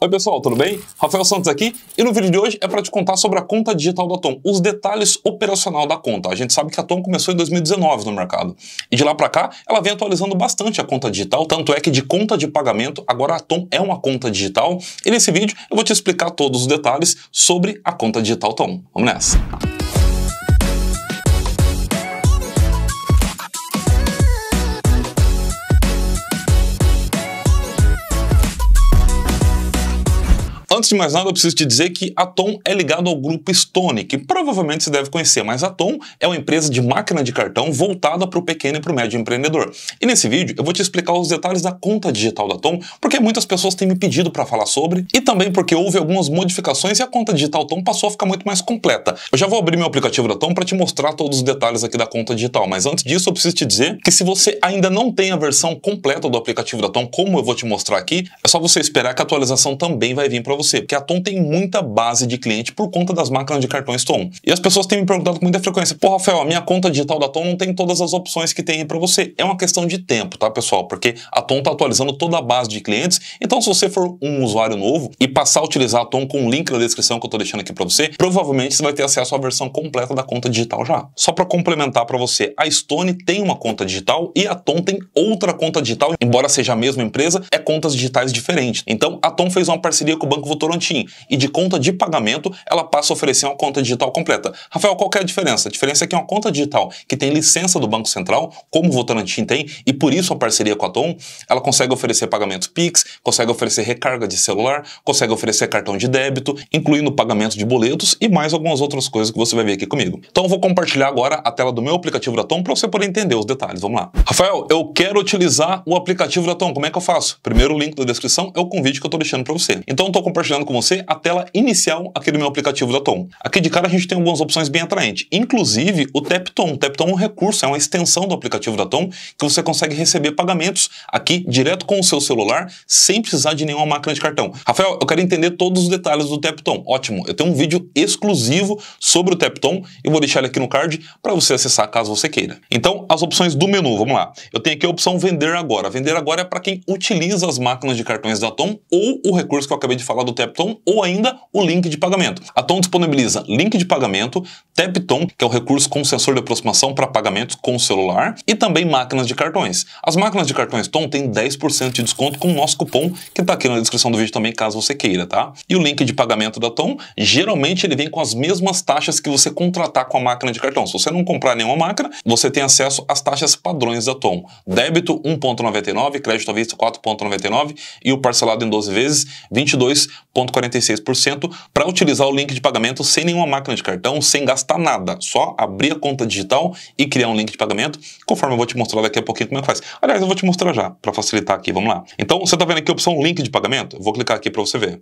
Oi pessoal, tudo bem? Rafael Santos aqui e no vídeo de hoje é para te contar sobre a conta digital da Tom, os detalhes operacional da conta. A gente sabe que a Tom começou em 2019 no mercado e de lá para cá ela vem atualizando bastante a conta digital, tanto é que de conta de pagamento agora a Tom é uma conta digital e nesse vídeo eu vou te explicar todos os detalhes sobre a conta digital Tom. Vamos nessa! Antes de mais nada, eu preciso te dizer que a Tom é ligado ao grupo Stone, que provavelmente você deve conhecer, mas a Tom é uma empresa de máquina de cartão voltada para o pequeno e para o médio empreendedor. E nesse vídeo eu vou te explicar os detalhes da conta digital da Tom, porque muitas pessoas têm me pedido para falar sobre, e também porque houve algumas modificações e a conta digital Tom passou a ficar muito mais completa. Eu já vou abrir meu aplicativo da Tom para te mostrar todos os detalhes aqui da conta digital, mas antes disso eu preciso te dizer que se você ainda não tem a versão completa do aplicativo da Tom, como eu vou te mostrar aqui, é só você esperar que a atualização também vai vir para você você, porque a Tom tem muita base de cliente por conta das máquinas de cartões Tom. E as pessoas têm me perguntado com muita frequência: pô, Rafael, a minha conta digital da Tom não tem todas as opções que tem para você. É uma questão de tempo, tá, pessoal? Porque a Tom está atualizando toda a base de clientes. Então, se você for um usuário novo e passar a utilizar a Tom com o link na descrição que eu estou deixando aqui para você, provavelmente você vai ter acesso à versão completa da conta digital já. Só para complementar para você, a Stone tem uma conta digital e a Tom tem outra conta digital, embora seja a mesma empresa, é contas digitais diferentes. Então, a Tom fez uma parceria com o Banco Votorantim e de conta de pagamento ela passa a oferecer uma conta digital completa. Rafael, qual é a diferença? A diferença é que é uma conta digital que tem licença do Banco Central, como o Votorantim tem, e por isso a parceria com a Tom, ela consegue oferecer pagamentos Pix, consegue oferecer recarga de celular, consegue oferecer cartão de débito, incluindo pagamento de boletos e mais algumas outras coisas que você vai ver aqui comigo. Então eu vou compartilhar agora a tela do meu aplicativo da Tom para você poder entender os detalhes. Vamos lá. Rafael, eu quero utilizar o aplicativo da Tom. Como é que eu faço? Primeiro link da descrição é o convite que eu estou deixando para você. Então eu estou compartilhando compartilhando com você a tela inicial aqui do meu aplicativo da Tom. Aqui de cara a gente tem algumas opções bem atraentes, inclusive o Tapton. O Tapton é um recurso, é uma extensão do aplicativo da Tom que você consegue receber pagamentos aqui direto com o seu celular sem precisar de nenhuma máquina de cartão. Rafael, eu quero entender todos os detalhes do Tapton. Ótimo, eu tenho um vídeo exclusivo sobre o Tapton e vou deixar ele aqui no card para você acessar caso você queira. Então, as opções do menu, vamos lá. Eu tenho aqui a opção vender agora. Vender agora é para quem utiliza as máquinas de cartões da Tom ou o recurso que eu acabei de falar do Tapton ou ainda o link de pagamento. A Tom disponibiliza link de pagamento, Tapton, que é o recurso com sensor de aproximação para pagamentos com celular, e também máquinas de cartões. As máquinas de cartões Tom têm 10% de desconto com o nosso cupom, que está aqui na descrição do vídeo também, caso você queira, tá? E o link de pagamento da Tom, geralmente ele vem com as mesmas taxas que você contratar com a máquina de cartão. Se você não comprar nenhuma máquina, você tem acesso às taxas padrões da Tom. Débito 1,99, crédito à vista 4,99 e o parcelado em 12 vezes 22 0,46% para utilizar o link de pagamento sem nenhuma máquina de cartão, sem gastar nada. Só abrir a conta digital e criar um link de pagamento, conforme eu vou te mostrar daqui a pouquinho como é que faz. Aliás, eu vou te mostrar já, para facilitar aqui, vamos lá. Então, você está vendo aqui a opção link de pagamento? Eu vou clicar aqui para você ver.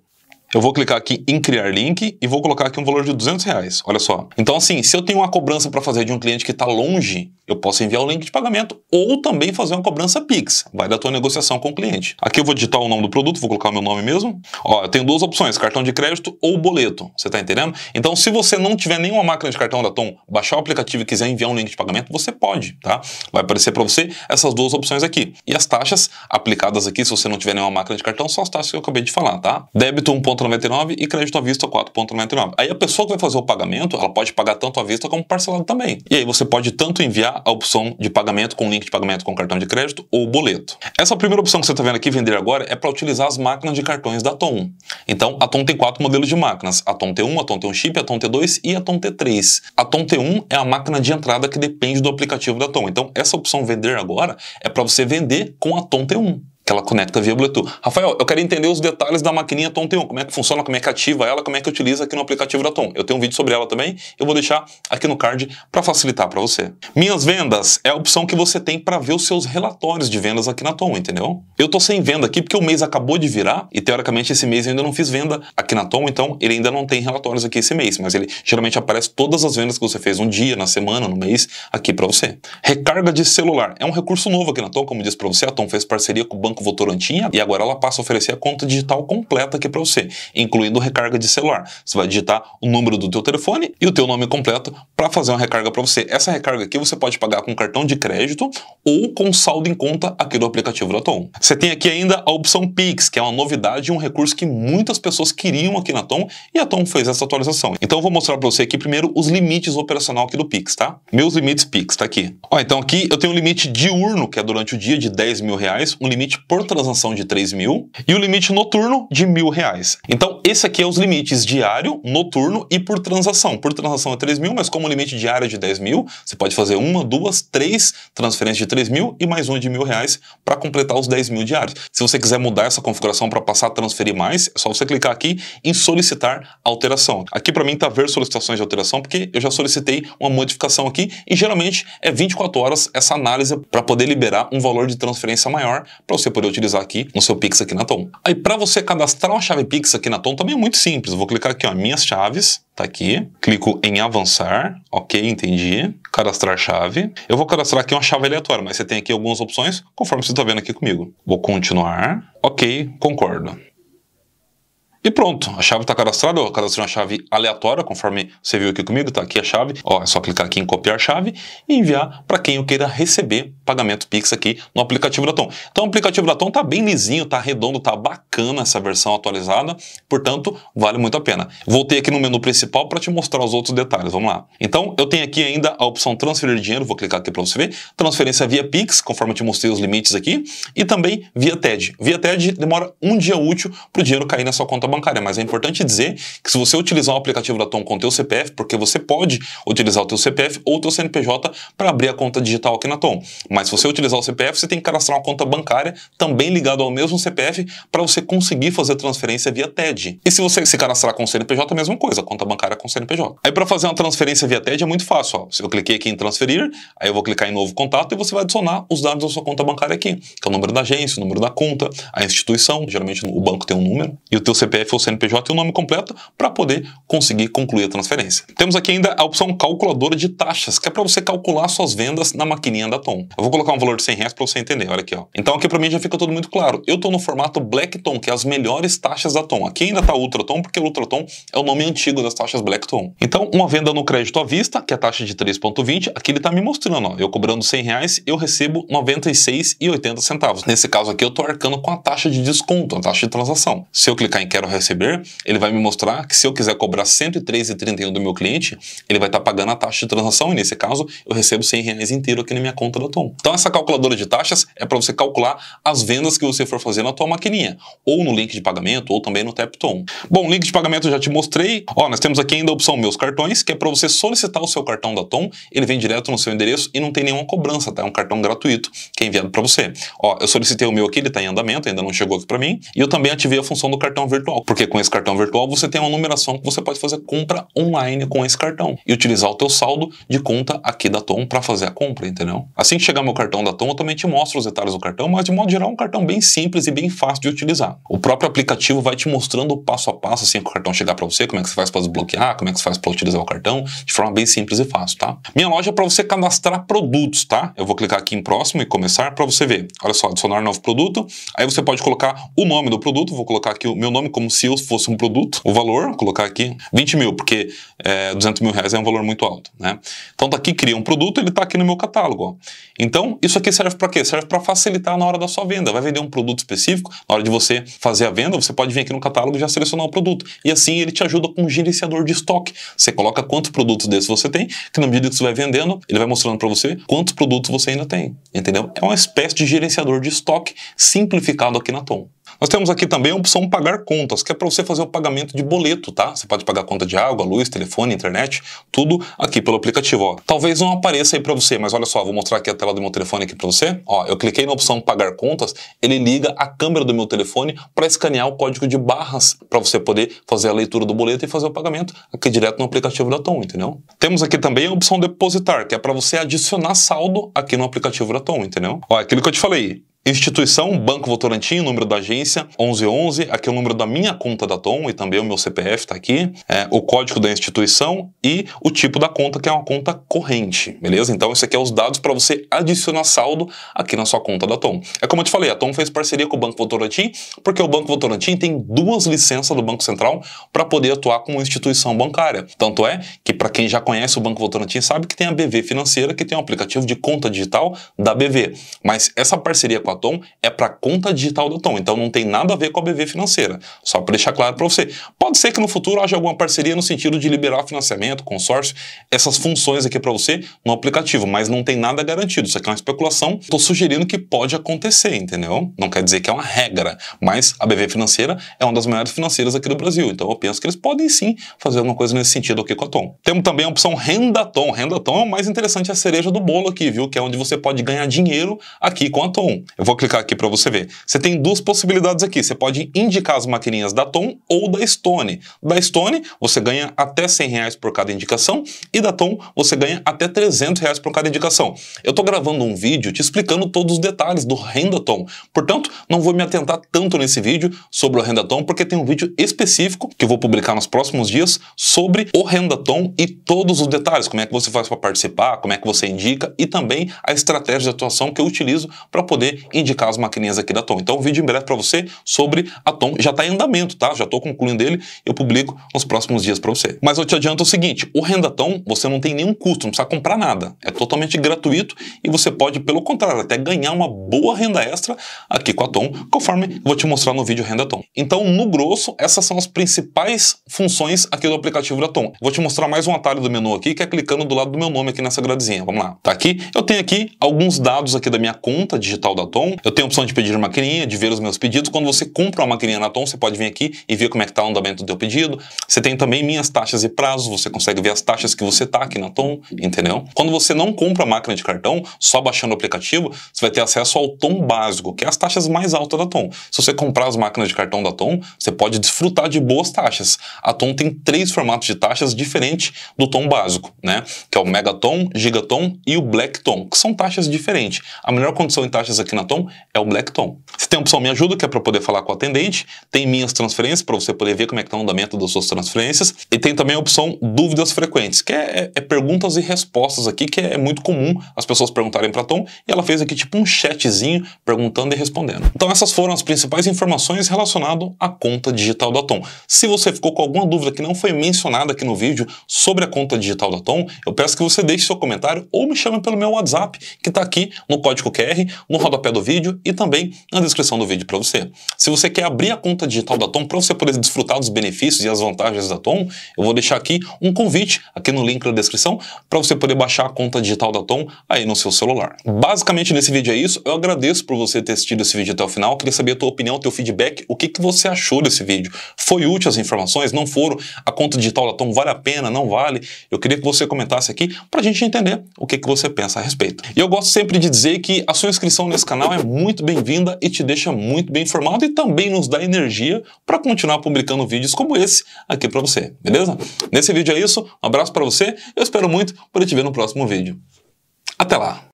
Eu vou clicar aqui em criar link e vou colocar aqui um valor de 200 reais, olha só. Então assim, se eu tenho uma cobrança para fazer de um cliente que está longe, eu posso enviar o link de pagamento ou também fazer uma cobrança Pix. Vai da tua negociação com o cliente. Aqui eu vou digitar o nome do produto, vou colocar o meu nome mesmo. Ó, eu tenho duas opções, cartão de crédito ou boleto. Você tá entendendo? Então, se você não tiver nenhuma máquina de cartão da Tom, baixar o aplicativo e quiser enviar um link de pagamento, você pode, tá? Vai aparecer para você essas duas opções aqui. E as taxas aplicadas aqui, se você não tiver nenhuma máquina de cartão, são as taxas que eu acabei de falar, tá? Débito 1.99 e crédito à vista 4.99. Aí a pessoa que vai fazer o pagamento, ela pode pagar tanto à vista como parcelado também. E aí você pode tanto enviar a opção de pagamento com link de pagamento com cartão de crédito ou boleto. Essa primeira opção que você está vendo aqui, vender agora, é para utilizar as máquinas de cartões da Tom. Então, a Tom tem quatro modelos de máquinas, a Tom T1, a Tom T1 Chip, a Tom T2 e a Tom T3. A Tom T1 é a máquina de entrada que depende do aplicativo da Tom. Então, essa opção vender agora é para você vender com a Tom T1 que ela conecta via Bluetooth. Rafael, eu quero entender os detalhes da maquininha Tom T1, como é que funciona, como é que ativa ela, como é que utiliza aqui no aplicativo da Tom. Eu tenho um vídeo sobre ela também, eu vou deixar aqui no card para facilitar para você. Minhas vendas é a opção que você tem para ver os seus relatórios de vendas aqui na Tom, entendeu? Eu tô sem venda aqui porque o mês acabou de virar e teoricamente esse mês eu ainda não fiz venda aqui na Tom, então ele ainda não tem relatórios aqui esse mês, mas ele geralmente aparece todas as vendas que você fez um dia, na semana, no mês aqui para você. Recarga de celular é um recurso novo aqui na Tom, como disse para você, a Tom fez parceria com o Banco Banco Votorantim e agora ela passa a oferecer a conta digital completa aqui para você, incluindo recarga de celular. Você vai digitar o número do teu telefone e o teu nome completo para fazer uma recarga para você. Essa recarga aqui você pode pagar com cartão de crédito ou com saldo em conta aqui do aplicativo da Tom. Você tem aqui ainda a opção Pix, que é uma novidade e um recurso que muitas pessoas queriam aqui na Tom e a Tom fez essa atualização. Então eu vou mostrar para você aqui primeiro os limites operacional aqui do Pix, tá? Meus limites Pix, tá aqui. Ó, então aqui eu tenho um limite diurno, que é durante o dia de 10 mil reais, um limite por transação de 3 mil e o limite noturno de mil reais. Então, esse aqui é os limites diário, noturno e por transação. Por transação é 3 mil, mas como o limite diário é de 10 mil, você pode fazer uma, duas, três transferências de 3 mil e mais uma de mil reais para completar os 10 mil diários. Se você quiser mudar essa configuração para passar a transferir mais, é só você clicar aqui em solicitar alteração. Aqui para mim está ver solicitações de alteração, porque eu já solicitei uma modificação aqui e geralmente é 24 horas essa análise para poder liberar um valor de transferência maior para você poder utilizar aqui no seu Pix aqui na Tom. Aí para você cadastrar uma chave Pix aqui na Tom também é muito simples. vou clicar aqui, ó, minhas chaves, tá aqui. Clico em avançar, ok, entendi. Cadastrar chave. Eu vou cadastrar aqui uma chave aleatória, mas você tem aqui algumas opções, conforme você está vendo aqui comigo. Vou continuar, ok, concordo. E pronto, a chave está cadastrada, eu cadastrei uma chave aleatória, conforme você viu aqui comigo, está aqui a chave. Ó, é só clicar aqui em copiar chave e enviar para quem eu queira receber pagamento Pix aqui no aplicativo da Tom. Então o aplicativo da Tom está bem lisinho, está redondo, está bacana essa versão atualizada, portanto vale muito a pena. Voltei aqui no menu principal para te mostrar os outros detalhes, vamos lá. Então eu tenho aqui ainda a opção transferir dinheiro, vou clicar aqui para você ver, transferência via Pix, conforme eu te mostrei os limites aqui, e também via TED. Via TED demora um dia útil para o dinheiro cair na sua conta bancária bancária, mas é importante dizer que se você utilizar o aplicativo da Tom com teu CPF, porque você pode utilizar o teu CPF ou o teu CNPJ para abrir a conta digital aqui na Tom. Mas se você utilizar o CPF, você tem que cadastrar uma conta bancária também ligada ao mesmo CPF para você conseguir fazer transferência via TED. E se você se cadastrar com o CNPJ, a mesma coisa, conta bancária com o CNPJ. Aí para fazer uma transferência via TED é muito fácil. Ó. Eu cliquei aqui em transferir, aí eu vou clicar em novo contato e você vai adicionar os dados da sua conta bancária aqui, que é o número da agência, o número da conta, a instituição, geralmente o banco tem um número, e o teu CPF CPF ou CNPJ e o nome completo para poder conseguir concluir a transferência. Temos aqui ainda a opção calculadora de taxas, que é para você calcular suas vendas na maquininha da Tom. Eu vou colocar um valor de 100 reais para você entender, olha aqui. Ó. Então aqui para mim já fica tudo muito claro. Eu estou no formato Black Tom, que é as melhores taxas da Tom. Aqui ainda está Tom porque o Tom é o nome antigo das taxas Black Tom. Então uma venda no crédito à vista, que é a taxa de 3.20, aqui ele está me mostrando, ó, eu cobrando 100 reais, eu recebo 96,80 centavos. Nesse caso aqui eu estou arcando com a taxa de desconto, a taxa de transação. Se eu clicar em quero quero receber, ele vai me mostrar que se eu quiser cobrar 103,31 do meu cliente, ele vai estar tá pagando a taxa de transação e nesse caso eu recebo 100 reais inteiro aqui na minha conta da Tom. Então essa calculadora de taxas é para você calcular as vendas que você for fazer na tua maquininha, ou no link de pagamento, ou também no Tom. Bom, link de pagamento eu já te mostrei. Ó, nós temos aqui ainda a opção Meus Cartões, que é para você solicitar o seu cartão da Tom, ele vem direto no seu endereço e não tem nenhuma cobrança, tá? É um cartão gratuito que é enviado para você. Ó, eu solicitei o meu aqui, ele está em andamento, ainda não chegou aqui para mim, e eu também ativei a função do cartão virtual virtual, porque com esse cartão virtual você tem uma numeração que você pode fazer compra online com esse cartão e utilizar o teu saldo de conta aqui da Tom para fazer a compra, entendeu? Assim que chegar meu cartão da Tom, eu também te mostro os detalhes do cartão, mas de modo geral é um cartão bem simples e bem fácil de utilizar. O próprio aplicativo vai te mostrando passo a passo assim que o cartão chegar para você, como é que você faz para desbloquear, como é que você faz para utilizar o cartão, de forma bem simples e fácil, tá? Minha loja é para você cadastrar produtos, tá? Eu vou clicar aqui em próximo e começar para você ver. Olha só, adicionar novo produto. Aí você pode colocar o nome do produto, vou colocar aqui o meu nome como como se eu fosse um produto. O valor, vou colocar aqui, 20 mil, porque é, 200 mil reais é um valor muito alto. Né? Então daqui cria um produto, ele está aqui no meu catálogo. Ó. Então isso aqui serve para quê? Serve para facilitar na hora da sua venda. Vai vender um produto específico, na hora de você fazer a venda, você pode vir aqui no catálogo e já selecionar o produto. E assim ele te ajuda com um gerenciador de estoque. Você coloca quantos produtos desses você tem, que na medida que você vai vendendo, ele vai mostrando para você quantos produtos você ainda tem. Entendeu? É uma espécie de gerenciador de estoque simplificado aqui na Tom. Nós temos aqui também a opção pagar contas, que é para você fazer o pagamento de boleto, tá? Você pode pagar conta de água, luz, telefone, internet, tudo aqui pelo aplicativo. Ó. Talvez não apareça aí para você, mas olha só, vou mostrar aqui a tela do meu telefone aqui para você. Ó, eu cliquei na opção pagar contas, ele liga a câmera do meu telefone para escanear o código de barras para você poder fazer a leitura do boleto e fazer o pagamento aqui direto no aplicativo da Tom, entendeu? Temos aqui também a opção depositar, que é para você adicionar saldo aqui no aplicativo da Tom, entendeu? Ó, aquilo que eu te falei, Instituição Banco Votorantim, número da agência 1111, aqui é o número da minha conta da Tom e também o meu CPF está aqui, é, o código da instituição e o tipo da conta, que é uma conta corrente, beleza? Então isso aqui é os dados para você adicionar saldo aqui na sua conta da Tom. É como eu te falei, a Tom fez parceria com o Banco Votorantim, porque o Banco Votorantim tem duas licenças do Banco Central para poder atuar como instituição bancária. Tanto é que para quem já conhece o Banco Votorantim sabe que tem a BV Financeira, que tem um aplicativo de conta digital da BV. Mas essa parceria com a Tom é para a conta digital da Tom. Então não tem nada a ver com a BV financeira. Só para deixar claro para você. Pode ser que no futuro haja alguma parceria no sentido de liberar financiamento, consórcio, essas funções aqui para você no aplicativo, mas não tem nada garantido. Isso aqui é uma especulação. Estou sugerindo que pode acontecer, entendeu? Não quer dizer que é uma regra, mas a BV financeira é uma das maiores financeiras aqui do Brasil. Então eu penso que eles podem sim fazer alguma coisa nesse sentido aqui com a Tom. Temos também a opção Renda Tom. Renda Tom é o mais interessante, é a cereja do bolo aqui, viu? Que é onde você pode ganhar dinheiro aqui com a Tom. Eu vou clicar aqui para você ver. Você tem duas possibilidades aqui. Você pode indicar as maquininhas da Tom ou da Stone. Da Stone, você ganha até 100 reais por cada indicação e da Tom, você ganha até 300 reais por cada indicação. Eu estou gravando um vídeo te explicando todos os detalhes do Tom. Portanto, não vou me atentar tanto nesse vídeo sobre o Tom porque tem um vídeo específico que eu vou publicar nos próximos dias sobre o Tom e todos os detalhes, como é que você faz para participar, como é que você indica e também a estratégia de atuação que eu utilizo para poder indicar as maquininhas aqui da Tom. Então, um vídeo em breve para você sobre a Tom. Já está em andamento, tá? Já estou concluindo ele. Eu publico nos próximos dias para você. Mas eu te adianto o seguinte: o Renda Tom, você não tem nenhum custo, não precisa comprar nada. É totalmente gratuito e você pode, pelo contrário, até ganhar uma boa renda extra aqui com a Tom, conforme eu vou te mostrar no vídeo Renda Tom. Então, no grosso, essas são as principais funções aqui do aplicativo da Tom. Vou te mostrar mais um atalho do menu aqui, que é clicando do lado do meu nome aqui nessa gradezinha. Vamos lá. Tá aqui. Eu tenho aqui alguns dados aqui da minha conta digital da Tom eu tenho a opção de pedir uma maquininha, de ver os meus pedidos. Quando você compra uma maquininha na Tom, você pode vir aqui e ver como é que está o andamento do teu pedido. Você tem também minhas taxas e prazos, você consegue ver as taxas que você está aqui na Tom, entendeu? Quando você não compra a máquina de cartão, só baixando o aplicativo, você vai ter acesso ao Tom básico, que é as taxas mais altas da Tom. Se você comprar as máquinas de cartão da Tom, você pode desfrutar de boas taxas. A Tom tem três formatos de taxas diferentes do Tom básico, né? Que é o Megaton, Gigaton e o Black que são taxas diferentes. A melhor condição em taxas aqui na Tom é o Black Tom. Se tem a opção Me Ajuda, que é para poder falar com o atendente, tem Minhas Transferências, para você poder ver como é que está o andamento das suas transferências, e tem também a opção Dúvidas Frequentes, que é, é, é perguntas e respostas aqui, que é, é muito comum as pessoas perguntarem para Tom, e ela fez aqui tipo um chatzinho perguntando e respondendo. Então essas foram as principais informações relacionadas à conta digital da Tom. Se você ficou com alguma dúvida que não foi mencionada aqui no vídeo sobre a conta digital da Tom, eu peço que você deixe seu comentário ou me chame pelo meu WhatsApp, que está aqui no código QR, no rodapé do vídeo e também na descrição do vídeo para você. Se você quer abrir a conta digital da Tom para você poder desfrutar dos benefícios e as vantagens da Tom, eu vou deixar aqui um convite aqui no link na descrição para você poder baixar a conta digital da Tom aí no seu celular. Basicamente nesse vídeo é isso. Eu agradeço por você ter assistido esse vídeo até o final. Eu queria saber a tua opinião, teu feedback, o que, que você achou desse vídeo. Foi útil as informações? Não foram? A conta digital da Tom vale a pena? Não vale? Eu queria que você comentasse aqui para a gente entender o que, que você pensa a respeito. E eu gosto sempre de dizer que a sua inscrição nesse canal canal é muito bem-vinda e te deixa muito bem informado e também nos dá energia para continuar publicando vídeos como esse aqui para você, beleza? Nesse vídeo é isso, um abraço para você, eu espero muito por te ver no próximo vídeo. Até lá!